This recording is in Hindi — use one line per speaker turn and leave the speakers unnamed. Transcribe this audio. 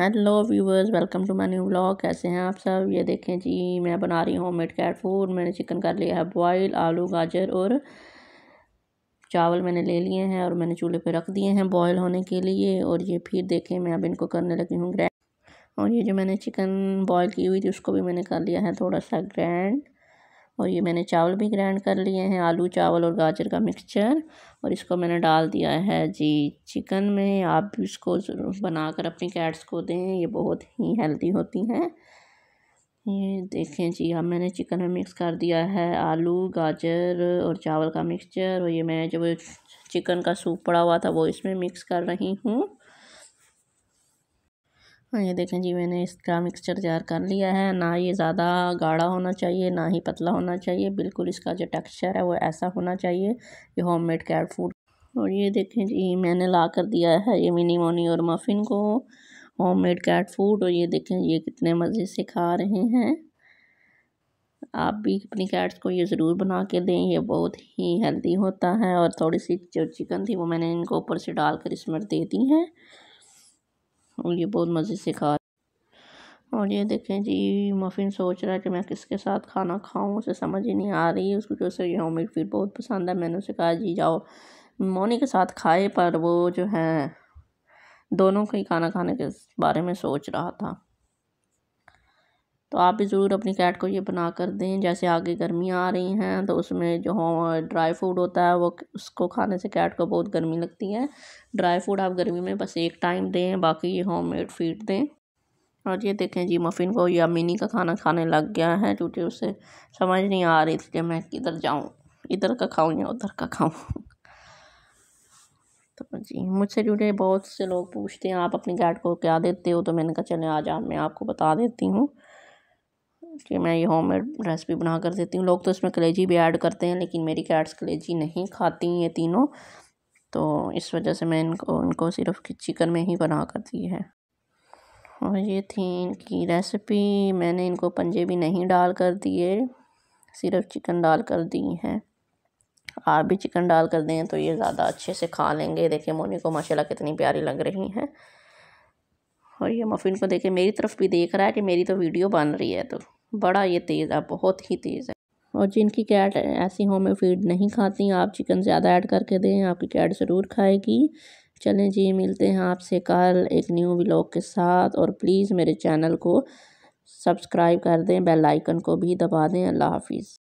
hello viewers welcome to my new blog कैसे हैं आप सब ये देखें जी मैं बना रही हूँ होम मेड कैट फूड मैंने चिकन कर लिया है बॉयल आलू गाजर और चावल मैंने ले लिए हैं और मैंने चूल्हे पे रख दिए हैं बॉयल होने के लिए और ये फिर देखें मैं अब इनको करने लगी हूँ ग्रैंड और ये जो मैंने चिकन बॉयल की हुई थी उसको भी मैंने कर लिया है थोड़ा सा ग्रैंड और ये मैंने चावल भी ग्राइंड कर लिए हैं आलू चावल और गाजर का मिक्सचर और इसको मैंने डाल दिया है जी चिकन में आप भी इसको बनाकर अपनी कैट्स को दें ये बहुत ही हेल्दी होती हैं ये देखें जी अब मैंने चिकन में मिक्स कर दिया है आलू गाजर और चावल का मिक्सचर और ये मैं जब चिकन का सूप पड़ा हुआ था वो इसमें मिक्स कर रही हूँ ये देखें जी मैंने इसका मिक्सचर तैयार कर लिया है ना ये ज़्यादा गाढ़ा होना चाहिए ना ही पतला होना चाहिए बिल्कुल इसका जो टेक्सचर है वो ऐसा होना चाहिए ये होम मेड कैट फूड और ये देखें जी मैंने ला कर दिया है ये मिनी मोनी और मफ़िन को होम मेड कैट फूड और ये देखें ये कितने मज़े से खा रहे हैं आप भी अपनी कैट्स को ये ज़रूर बना के दें ये बहुत ही हेल्दी होता है और थोड़ी सी जो चिकन थी वो मैंने इनको ऊपर से डाल कर इसमें दे दी है और ये बहुत मज़े से खा और ये देखें जी मफिन सोच रहा है कि मैं किसके साथ खाना खाऊं उसे समझ ही नहीं आ रही उसको जो सर ये होम फिर बहुत पसंद है मैंने उसे कहा जी जाओ मोनी के साथ खाए पर वो जो है दोनों का ही खाना खाने के बारे में सोच रहा था तो आप भी ज़रूर अपनी कैट को ये बना कर दें जैसे आगे गर्मियाँ आ रही हैं तो उसमें जो ड्राई फ्रूड होता है वो उसको खाने से कैट को बहुत गर्मी लगती है ड्राई फ्रूड आप गर्मी में बस एक टाइम दें बाकी ये होम मेड फीड दें और ये देखें जी मफ़िन को या मिनी का खाना खाने लग गया है क्योंकि उसे समझ नहीं आ रही थी कि मैं किधर जाऊँ इधर का खाऊँ या उधर का खाऊँ तो जी मुझसे जुड़े बहुत से लोग पूछते हैं आप अपनी कैट को क्या देते हो तो मैंने कहा चले आज आप मैं आपको बता देती हूँ कि मैं ये होम मेड रेसिपी बना कर देती हूँ लोग तो इसमें कलेजी भी ऐड करते हैं लेकिन मेरी कैट्स कलेजी नहीं खाती ये तीनों तो इस वजह से मैं इनको इनको सिर्फ चिकन में ही बना कर दी है और ये थी इनकी रेसिपी मैंने इनको पंजे भी नहीं डाल कर दिए सिर्फ चिकन डाल कर दी हैं आप भी चिकन डाल कर दें तो ये ज़्यादा अच्छे से खा लेंगे देखिए मोनी को माशाल्लाह कितनी प्यारी लग रही हैं और ये मफ़िन को देखे मेरी तरफ भी देख रहा है कि मेरी तो वीडियो बन रही है तो बड़ा ये तेज़ है बहुत ही तेज़ है और जिनकी कैट ऐसी होम फीड नहीं खाती आप चिकन ज़्यादा ऐड करके दें आपकी कैट ज़रूर खाएगी चलें जी मिलते हैं आपसे कल एक न्यू ब्लॉग के साथ और प्लीज़ मेरे चैनल को सब्सक्राइब कर दें बेल आइकन को भी दबा दें अल्लाह हाफिज़